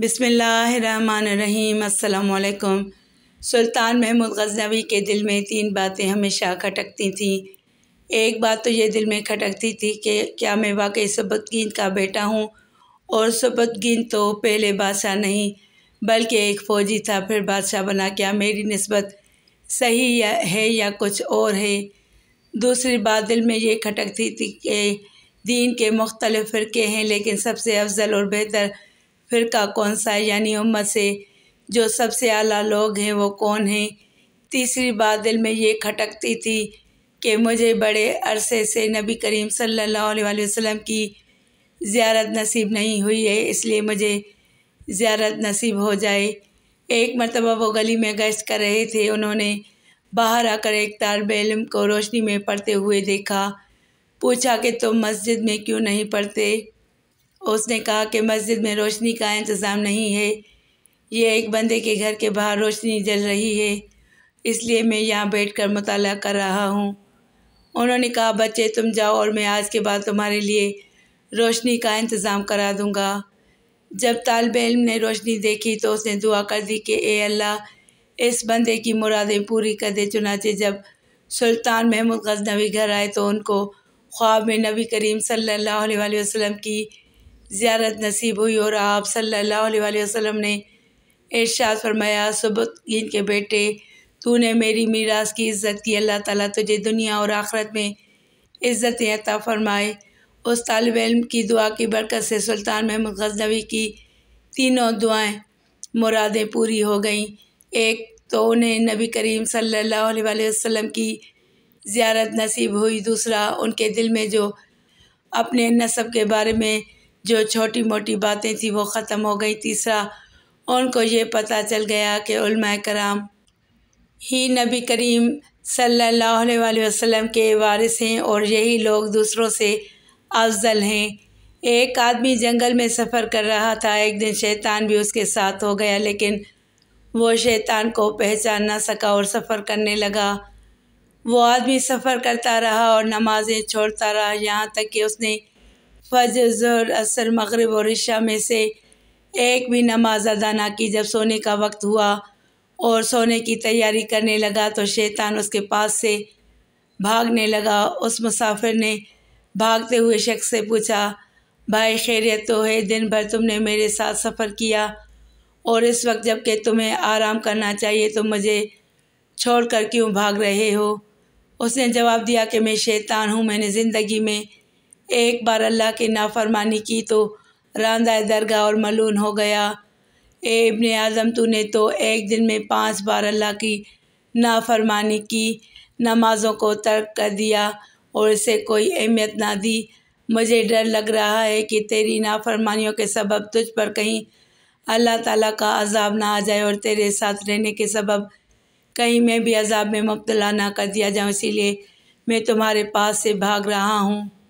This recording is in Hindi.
बिसमीम् अल्लाम सुल्तान महमूद गजनवी के दिल में तीन बातें हमेशा खटकती थीं एक बात तो ये दिल में खटकती थी कि क्या मैं वाकई सबकगीन का बेटा हूँ और सबकगीन तो पहले बादशाह नहीं बल्कि एक फ़ौजी था फिर बादशाह बना क्या मेरी नस्बत सही या है या कुछ और है दूसरी बात दिल में ये खटकती थी कि दीन के मुख्तलिफ़ फ़िरके हैं लेकिन सबसे अफजल और बेहतर फिर का कौन सा यानी उम्मत से जो सबसे आला लोग हैं वो कौन हैं तीसरी बात दिल में ये खटकती थी कि मुझे बड़े अरसे से नबी करीम सल्लल्लाहु अलैहि वसल्लम की ज़्यारत नसीब नहीं हुई है इसलिए मुझे ज़्यारत नसीब हो जाए एक मरतबा वो गली में गश्त कर रहे थे उन्होंने बाहर आकर एक तालब इलम को रोशनी में पढ़ते हुए देखा पूछा कि तुम मस्जिद में क्यों नहीं पढ़ते उसने कहा कि मस्जिद में रोशनी का इंतज़ाम नहीं है यह एक बंदे के घर के बाहर रोशनी जल रही है इसलिए मैं यहाँ बैठ कर मुताल कर रहा हूँ उन्होंने कहा बच्चे तुम जाओ और मैं आज के बाद तुम्हारे लिए रोशनी का इंतज़ाम करा दूँगा जब तालब इम ने रोशनी देखी तो उसने दुआ कर दी कि ए अल्लाह इस बंदे की मुरादें पूरी कर दे चुनाचे जब सुल्तान महमूद गजनवी घर आए तो उनको ख्वाब में नबी करीम सल्ला वसलम की ज़्यारत नसीब हुई और आप सल्लल्लाहु अलैहि वसल्लम ने इर्शाद फरमाया सुबुद्दीन के बेटे तूने मेरी मीरास की इज़्ज़त की अल्लाह ताला तुझे दुनिया और आखरत में इज़्ज़त अता फरमाए उस तलब इम की दुआ की बरकत से सुल्तान महमूद गजनवी की तीनों दुआएं मुरादें पूरी हो गईं एक तो उन्हें नबी करीम सल्लल्लाहु अलैहि वसल्लम की ज़्यारत नसीब हुई दूसरा उनके दिल में जो अपने नसब के बारे में जो छोटी मोटी बातें थी वो ख़त्म हो गई तीसरा उनको ये पता चल गया कि कराम ही नबी करीम सल्लल्लाहु अलैहि वसल्लम के वारिस हैं और यही लोग दूसरों से अफजल हैं एक आदमी जंगल में सफ़र कर रहा था एक दिन शैतान भी उसके साथ हो गया लेकिन वो शैतान को पहचान ना सका और सफ़र करने लगा वो आदमी सफ़र करता रहा और नमाज़ें छोड़ता रहा यहाँ तक कि उसने फ़ज ज़र असर मगरब और ऋषा में से एक भी नमाज अदा ना की जब सोने का वक्त हुआ और सोने की तैयारी करने लगा तो शैतान उसके पास से भागने लगा उस मुसाफिर ने भागते हुए शख्स से पूछा भाई खैरियत तो है दिन भर तुमने मेरे साथ सफ़र किया और इस वक्त जब तुम्हें आराम करना चाहिए तो मुझे छोड़ कर क्यों भाग रहे हो उसने जवाब दिया कि मैं शैतान हूँ मैंने ज़िंदगी में एक बार अल्लाह की नाफरमानी की तो रांदा दरगाह और मलून हो गया ए इबन आज़म तूने तो एक दिन में पांच बार अल्लाह की नाफरमानी की नमाज़ों को तर्क कर दिया और इसे कोई अहमियत ना दी मुझे डर लग रहा है कि तेरी नाफरमानियों के सबब तुझ पर कहीं अल्लाह ताला का अजाब ना आ जाए और तेरे साथ रहने के सबब कहीं मैं भी अजाब में मुबतला ना कर दिया जाऊँ इसीलिए मैं तुम्हारे पास से भाग रहा हूँ